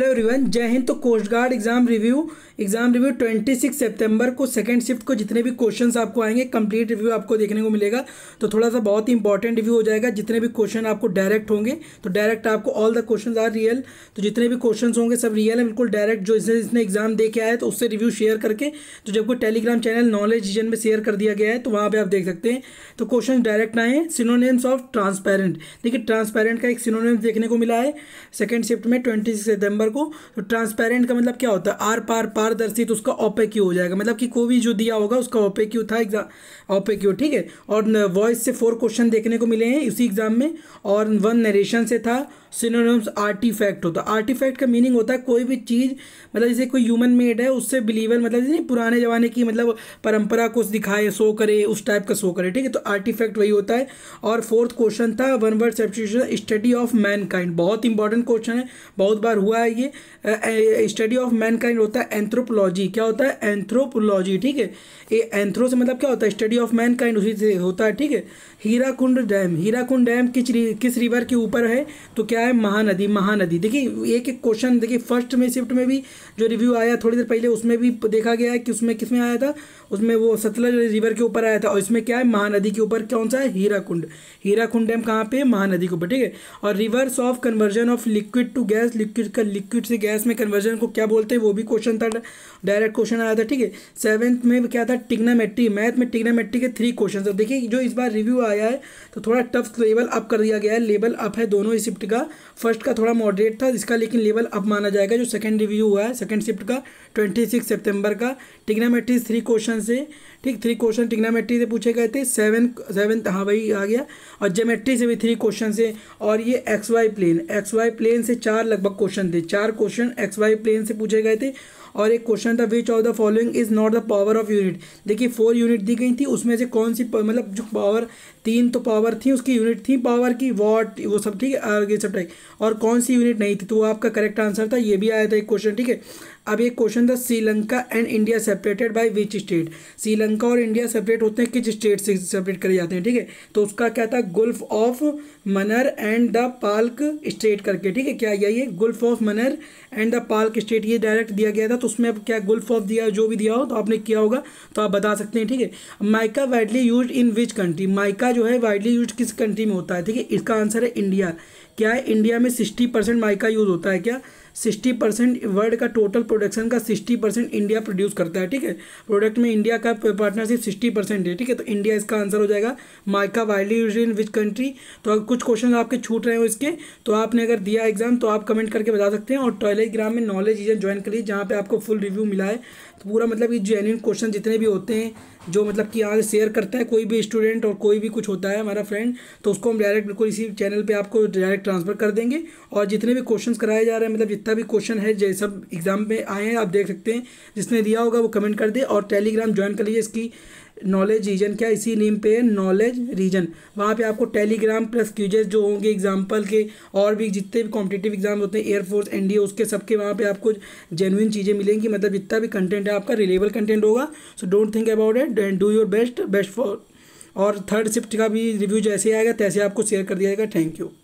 Hello everyone जय हिंद तो coast guard exam review exam review 26 सितंबर को सेकंड शिफ्ट को जितने भी क्वेश्चंस आपको आएंगे कंप्लीट रिव्यू आपको देखने को मिलेगा तो थोड़ा सा बहुत ही इंपॉर्टेंट रिव्यू हो जाएगा जितने भी क्वेश्चन आपको डायरेक्ट होंगे तो डायरेक्ट आपको all the question are real तो जितने भी क्वेश्चन होंगे सब रियल है बिल्कुल डायरेक्ट जो इसने इसने एग्जाम दे के आए है तो उससे रिव्यू शेयर करके तो जब कोई टेलीग्राम चैनल नॉलेज रिजन में शेयर कर दिया गया है तो वहाँ पर आप देख सकते हैं तो क्वेश्चन डायरेक्ट आए सिनोनेम्स ऑफ ट्रांसपेरेंट देखिए ट्रांसपेरेंट का एक सिनोनेम्स देखने को मिला है सेकेंड शिफ्ट में ट्वेंटी सितंबर पेपर को तो ट्रांसपेरेंट का मतलब क्या होता है आर पार पारदर्शी तो उसका ओपेक्यू हो जाएगा मतलब कि कोई भी जो दिया होगा उसका ओपेक्यू था एग्जाम ओपेक्यू ठीक है और वॉइस से फोर क्वेश्चन देखने को मिले हैं इसी एग्जाम में और वन नरेशन से था सिनोनम्स आर्टिफैक्ट होता है आर्टिफैक्ट का मीनिंग होता है कोई भी चीज़ मतलब जैसे कोई ह्यूमन मेड है उससे बिलीवर मतलब जैसे पुराने ज़माने की मतलब परंपरा को दिखाए शो करे उस टाइप का शो करे ठीक है तो आर्टिफैक्ट वही होता है और फोर्थ क्वेश्चन था one word substitution study of mankind बहुत इंपॉर्टेंट क्वेश्चन है बहुत बार हुआ है बताइए स्टडी ऑफ मैनकाइंड होता है एंथ्रोपोलॉजी क्या होता है एंथ्रोपोलॉजी ठीक है ये एंथ्रो से मतलब क्या होता है स्टडी ऑफ मैनकाइंड उसी से होता है ठीक है हीराकुंड डैम हीराकुंड डैम किस किस रिवर के ऊपर है तो क्या है महानदी महानदी देखिए एक एक क्वेश्चन देखिए फर्स्ट में शिफ्ट में भी जो रिव्यू आया थोड़ी देर पहले उसमें भी देखा गया है कि उसमें किस में आया था उसमें वो सतलज रिवर के ऊपर आया था और इसमें क्या है महानदी के ऊपर कौन सा है हीराकुंड हीराकुंड डैम कहाँ पे महानदी के ऊपर ठीक है और reverse of conversion of liquid to gas liquid का लिक्विड से गैस में कन्वर्जन को क्या बोलते हैं वो भी क्वेश्चन था डायरेक्ट क्वेश्चन आया था ठीक है सेवन्थ में क्या था टिग्नामेट्री मैथ में टिग्नामेट्री के थ्री क्वेश्चन था देखिए जो इस बार रिव्यू आया है तो थोड़ा टफ लेवल अप कर दिया गया है लेवल अप है दोनों ही शिफ्ट का फर्स्ट का थोड़ा मॉडरेट था इसका लेकिन लेवल अप माना जाएगा जो सेकेंड रिव्यू हुआ है सेकेंड शिफ्ट का ट्वेंटी सिक्स सेप्टेम्बर का टिग्नामेट्री थ्री क्वेश्चन से ठीक थ्री क्वेश्चन टिग्नामेट्री से पूछे गए थे सेवन सेवन हाँ भाई आ गया और जेमेट्री से भी थ्री क्वेश्चन से और ये X Y plane X Y plane से चार लगभग क्वेश्चन थे चार क्वेश्चन एक्स वाई प्लेन से पूछे गए थे और एक क्वेश्चन था which of the following is not the power of unit देखिए फोर यूनिट दी गई थी उसमें से कौन सी मतलब जो पावर तीन तो पावर थी उसकी यूनिट थी पावर की वॉट वो सब ठीक है ये सब टाइप और कौन सी यूनिट नहीं थी तो आपका करेक्ट आंसर था ये भी आया था एक क्वेश्चन ठीक है अब एक क्वेश्चन था Sri Lanka and India separated by which state Sri Lanka और इंडिया सेपरेट होते हैं किस स्टेट से सेपरेट करे जाते हैं ठीक है तो उसका क्या था gulf of Mannar and the Palk state करके ठीक है क्या यही है ये? Gulf of Mannar and the Palk state ये डायरेक्ट दिया गया था तो उसमें अब क्या गुल्फ ऑफ दिया जो भी दिया हो तो आपने किया होगा तो आप बता सकते हैं ठीक है mica widely use in which country mica जो है वाइडली यूज किस कंट्री में होता है ठीक है इसका आंसर है इंडिया क्या है इंडिया में सिक्सटी परसेंट माइका यूज़ होता है क्या सिक्सटी परसेंट वर्ल्ड का टोटल प्रोडक्शन का सिक्सटी परसेंट इंडिया प्रोड्यूस करता है ठीक है प्रोडक्ट में इंडिया का पार्टनरशिप सिक्सटी परसेंट है ठीक है तो इंडिया इसका आंसर हो जाएगा mica widely use in which country तो अगर कुछ क्वेश्चन आपके छूट रहे हो इसके तो आपने अगर दिया एग्जाम तो आप कमेंट करके बता सकते हैं और टेलीग्राम में नॉलेज ईजन ज्वाइन करिए जहाँ पर आपको फुल रिव्यू मिला है तो पूरा मतलब ये जेन्यून क्वेश्चन जितने भी होते हैं जो मतलब कि यहाँ से शेयर करता है कोई भी स्टूडेंट और कोई भी कुछ होता है हमारा फ्रेंड तो उसको हम डायरेक्ट बिल्कुल इसी चैनल पे आपको डायरेक्ट ट्रांसफ़र कर देंगे और जितने भी क्वेश्चंस कराए जा रहे हैं मतलब जितना भी क्वेश्चन है जैसे सब एग्ज़ाम में आए हैं आप देख सकते हैं जिसने दिया होगा वो कमेंट कर दे और टेलीग्राम ज्वाइन कर लीजिए इसकी नॉलेज रीजन क्या इसी नेम पे है नॉलेज रीजन वहाँ पे आपको टेलीग्राम प्लस क्यूजेस जो होंगे एग्जाम्पल के और भी जितने भी कॉम्पिटेटिव एग्जाम होते हैं एयरफोर्स एन डी उसके सबके वहाँ पे आपको जेनुइन चीज़ें मिलेंगी मतलब जितना भी कंटेंट है आपका रिलेबल कंटेंट होगा so don't think about it and do your best best for और थर्ड शिफ्ट का भी रिव्यू जैसे आएगा तैसे आपको शेयर कर दिया जाएगा थैंक यू